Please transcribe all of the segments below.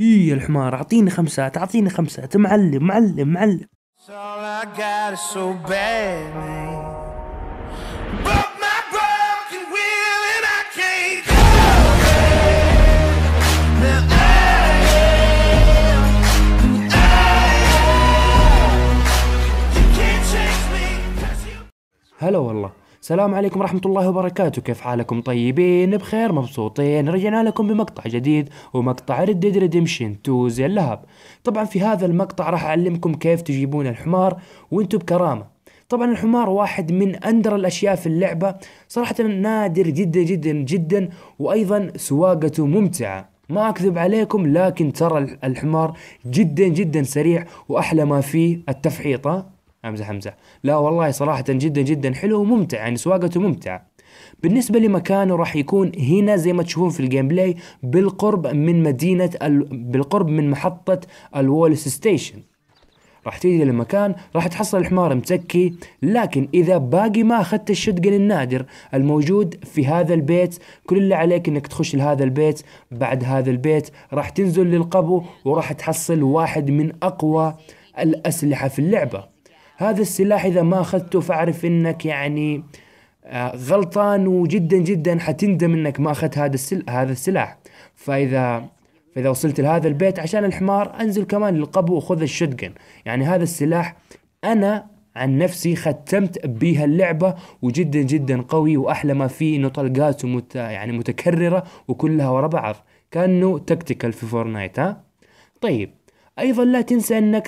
إيه يا الحمار اعطيني خمسات اعطيني خمسات معلم معلم معلم هلا والله السلام عليكم ورحمة الله وبركاته كيف حالكم طيبين بخير مبسوطين رجعنا لكم بمقطع جديد ومقطع ريد ديد ريديمشن 2 زي اللهب طبعا في هذا المقطع راح أعلمكم كيف تجيبون الحمار وانتم بكرامة طبعا الحمار واحد من أندر الأشياء في اللعبة صراحة نادر جدا جدا جدا وأيضا سواقته ممتعة ما أكذب عليكم لكن ترى الحمار جدا جدا سريع وأحلى ما فيه التفحيطة امزح امزح لا والله صراحه جدا جدا حلو وممتع يعني سواقته ممتعه بالنسبة لمكانه راح يكون هنا زي ما تشوفون في الجيم بلاي بالقرب من مدينة ال... بالقرب من محطة الوولس ستيشن راح تيجي للمكان راح تحصل الحمار متكي لكن اذا باقي ما اخذت الشدقن النادر الموجود في هذا البيت كل اللي عليك انك تخش لهذا البيت بعد هذا البيت راح تنزل للقبو وراح تحصل واحد من اقوى الاسلحة في اللعبة هذا السلاح إذا ما أخذته فأعرف أنك يعني آه، غلطان وجدا جدا حتندم أنك ما أخذت هذا السل... هذا السلاح فإذا فإذا وصلت لهذا البيت عشان الحمار أنزل كمان للقبو وخذ الشدقن يعني هذا السلاح أنا عن نفسي ختمت بيها اللعبة وجدا جدا قوي وأحلى ما فيه إنه طلقات ومت... يعني متكررة وكلها ورا بعض كأنه تكتيكال في فورنايت ها طيب ايضا لا تنسى انك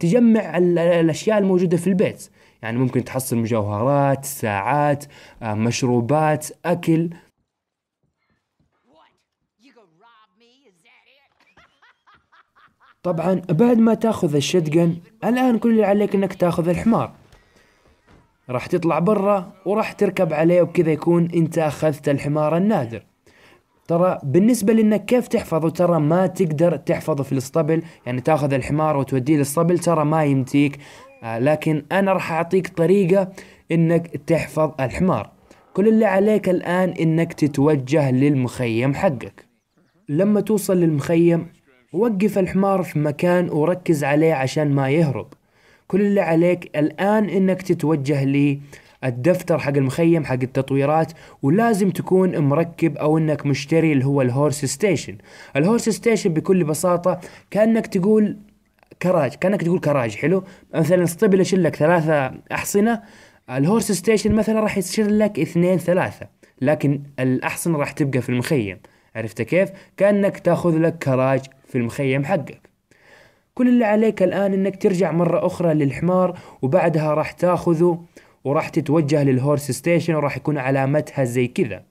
تجمع الاشياء الموجوده في البيت يعني ممكن تحصل مجوهرات ساعات آه، مشروبات اكل طبعا بعد ما تاخذ الشتقن الان كل اللي عليك انك تاخذ الحمار راح تطلع برا وراح تركب عليه وبكذا يكون انت اخذت الحمار النادر ترى بالنسبة لانك كيف تحفظه ترى ما تقدر تحفظه في الاسطبل يعني تاخذ الحمار وتوديه للاسطبل ترى ما يمتيك آه، لكن انا راح اعطيك طريقة انك تحفظ الحمار كل اللي عليك الان انك تتوجه للمخيم حقك لما توصل للمخيم وقف الحمار في مكان وركز عليه عشان ما يهرب كل اللي عليك الآن إنك تتوجه لي الدفتر حق المخيم حق التطويرات ولازم تكون مركب او انك مشتري اللي هو الهورس ستيشن الهورس ستيشن بكل بساطه كانك تقول كراج كانك تقول كراج حلو مثلا اسطبل يشيل لك ثلاثه احصنه الهورس ستيشن مثلا راح يشيل لك اثنين ثلاثه لكن الاحصنه راح تبقى في المخيم عرفت كيف كانك تاخذ لك كراج في المخيم حقك كل اللي عليك الآن أنك ترجع مرة أخرى للحمار وبعدها راح تاخذه وراح تتوجه للهورس ستيشن وراح يكون علامتها زي كذا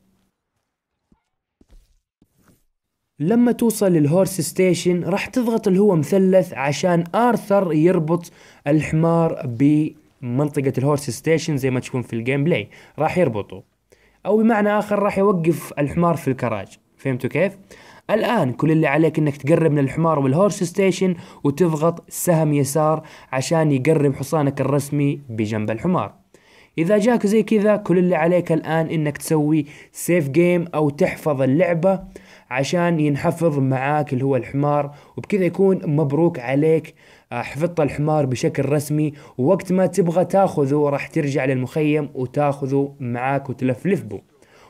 لما توصل للهورس ستيشن راح تضغط اللي هو مثلث عشان آرثر يربط الحمار بمنطقة الهورس ستيشن زي ما تشوفون في الجيم بلاي راح يربطه أو بمعنى آخر راح يوقف الحمار في الكراج فهمتوا كيف؟ الآن كل اللي عليك إنك تقرب من الحمار والهورس ستيشن وتضغط سهم يسار عشان يقرب حصانك الرسمي بجنب الحمار إذا جاك زي كذا كل اللي عليك الآن إنك تسوي سيف جيم أو تحفظ اللعبة عشان ينحفظ معاك اللي هو الحمار وبكذا يكون مبروك عليك آه، حفظت الحمار بشكل رسمي ووقت ما تبغى تاخذه راح ترجع للمخيم وتاخذه معاك وتلفلف به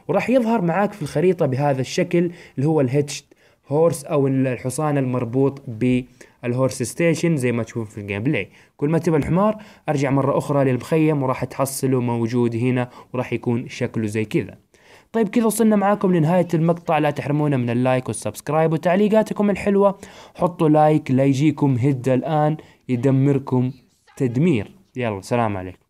وراح يظهر معاك في الخريطة بهذا الشكل اللي هو الهيتش هورس او الحصان المربوط بالهورس ستيشن زي ما تشوفون في الجيم بلاي كل ما تبى الحمار ارجع مره اخرى للمخيم وراح تحصله موجود هنا وراح يكون شكله زي كذا طيب كذا وصلنا معاكم لنهاية المقطع لا تحرمونا من اللايك والسبسكرايب وتعليقاتكم الحلوة حطوا لايك لا يجيكم هدة الآن يدمركم تدمير يلا سلام عليكم